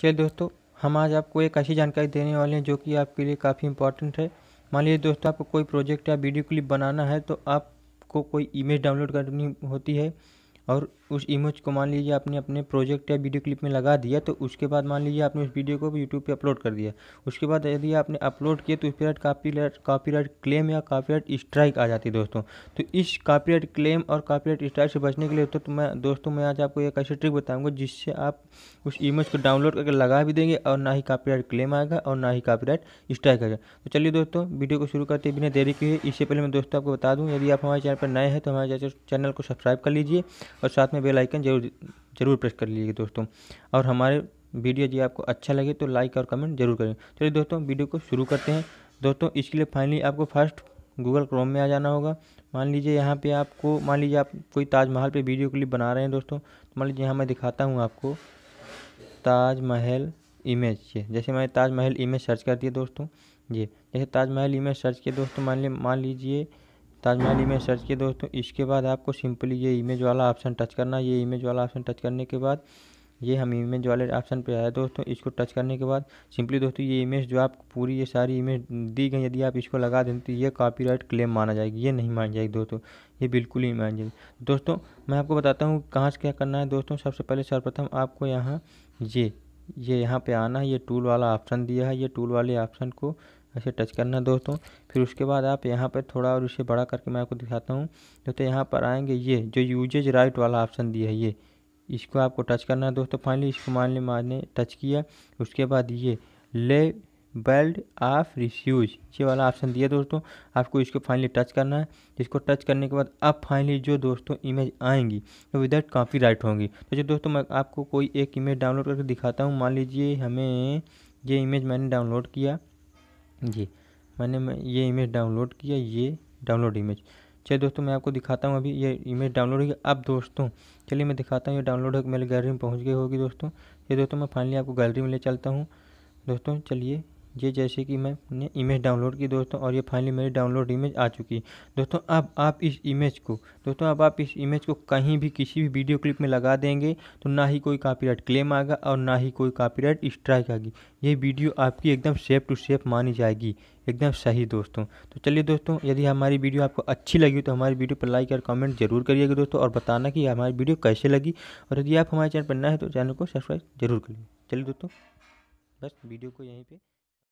चलिए दोस्तों हम आज आपको एक ऐसी जानकारी देने वाले हैं जो कि आपके लिए काफ़ी इंपॉर्टेंट है मान लीजिए दोस्तों आपको कोई प्रोजेक्ट या वीडियो क्लिप बनाना है तो आपको कोई इमेज डाउनलोड करनी होती है और उस इमेज को मान लीजिए आपने अपने प्रोजेक्ट या वीडियो क्लिप में लगा दिया तो उसके बाद मान लीजिए आपने उस वीडियो को भी यूट्यूब पे अपलोड कर दिया उसके बाद यदि आपने अपलोड किया तो उस पर कापी राइट क्लेम या कॉपीराइट स्ट्राइक आ जाती है दोस्तों तो इस कॉपीराइट क्लेम और कापीराइट स्ट्राइक से बचने के लिए तो, तो मैं दोस्तों मैं आज आपको एक ऐसी ट्रिक बताऊँगा जिससे आप उस इमेज को डाउनलोड करके लगा भी देंगे और ना ही कापी क्लेम आएगा और ना ही कापी स्ट्राइक आएगा तो चलिए दोस्तों वीडियो को शुरू करते बिना देरी के इससे पहले मैं दोस्तों आपको बता दूँ यदि आप हमारे चैनल पर नए हैं तो हमारे चैनल को सब्सक्राइब कर लीजिए और साथ में बेल आइकन जरूर जरूर प्रेस कर लीजिएगा दोस्तों और हमारे वीडियो जी आपको अच्छा लगे तो लाइक और कमेंट जरूर करें चलिए दोस्तों वीडियो को शुरू करते हैं दोस्तों इसके लिए फाइनली आपको फर्स्ट गूगल क्रोम में आ जाना होगा मान लीजिए यहाँ पे आपको मान लीजिए आप कोई ताजमहल पे वीडियो क्लिप बना रहे हैं दोस्तों तो मान लीजिए यहाँ मैं दिखाता हूँ आपको ताजमहल इमेज ये जैसे मैंने ताजमहल इमेज सर्च कर दिया दोस्तों ये जैसे ताजमहल इमेज सर्च किया दोस्तों मान ली मान लीजिए ताजमहल इमेज सर्च किया दोस्तों इसके बाद आपको सिंपली ये इमेज वाला ऑप्शन टच करना ये इमेज वाला ऑप्शन टच करने के बाद ये हम इमेज वाले ऑप्शन पे आया दोस्तों इसको टच करने के बाद सिंपली दोस्तों ये इमेज जो आप पूरी ये सारी इमेज दी गई यदि आप इसको लगा दें तो ये कॉपीराइट क्लेम माना जाएगी ये नहीं मानी जाएगी दोस्तों ये बिल्कुल ही मान जाएगी दोस्तों मैं आपको बताता हूँ कहाँ से क्या करना है दोस्तों सबसे पहले सर्वप्रथम आपको यहाँ ये ये यहाँ पर आना है ये टूल वाला ऑप्शन दिया है ये टूल वाले ऑप्शन को ऐसे टच करना दोस्तों फिर उसके बाद आप यहाँ पर थोड़ा और इसे बड़ा करके मैं आपको दिखाता हूँ दोस्तों तो यहाँ पर आएंगे ये जो यूजेज राइट वाला ऑप्शन दिया है ये इसको आपको टच करना है दोस्तों फाइनली इसको मान लें मैंने टच किया उसके बाद ये ले बेल्ड ऑफ रिस्यूज ये वाला ऑप्शन दिया दोस्तों आपको इसको फाइनली टच करना है इसको टच करने के बाद अब फाइनली जो दोस्तों इमेज आएंगी तो विदाउट काफ़ी राइट होंगी तो जो दोस्तों मैं आपको कोई एक इमेज डाउनलोड करके दिखाता हूँ मान लीजिए हमें ये इमेज मैंने डाउनलोड किया जी मैंने ये इमेज डाउनलोड किया ये डाउनलोड इमेज चलिए दोस्तों मैं आपको दिखाता हूँ अभी ये इमेज डाउनलोड हो गया अब दोस्तों चलिए मैं दिखाता हूँ ये डाउनलोड होकर मेरे गैलरी में पहुँच गई होगी दोस्तों ये दोस्तों मैं फाइनली आपको गैलरी में ले चलता हूँ दोस्तों चलिए ये जैसे कि मैंने इमेज डाउनलोड की दोस्तों और ये फाइनली मेरी डाउनलोड इमेज आ चुकी है दोस्तों अब आप इस इमेज को दोस्तों अब आप इस इमेज को कहीं भी किसी भी वीडियो क्लिप में लगा देंगे तो ना ही कोई कॉपीराइट क्लेम आएगा और ना ही कोई कॉपीराइट स्ट्राइक आएगी ये वीडियो आपकी एकदम सेफ टू सेफ मानी जाएगी एकदम सही दोस्तों तो चलिए दोस्तों यदि हमारी वीडियो आपको अच्छी लगी तो हमारी वीडियो पर लाइक और कमेंट जरूर करिएगा दोस्तों और बताना कि हमारी वीडियो कैसे लगी और यदि आप हमारे चैनल पर नए हैं तो चैनल को सब्सक्राइब जरूर करिए चलिए दोस्तों बस वीडियो को यहीं पर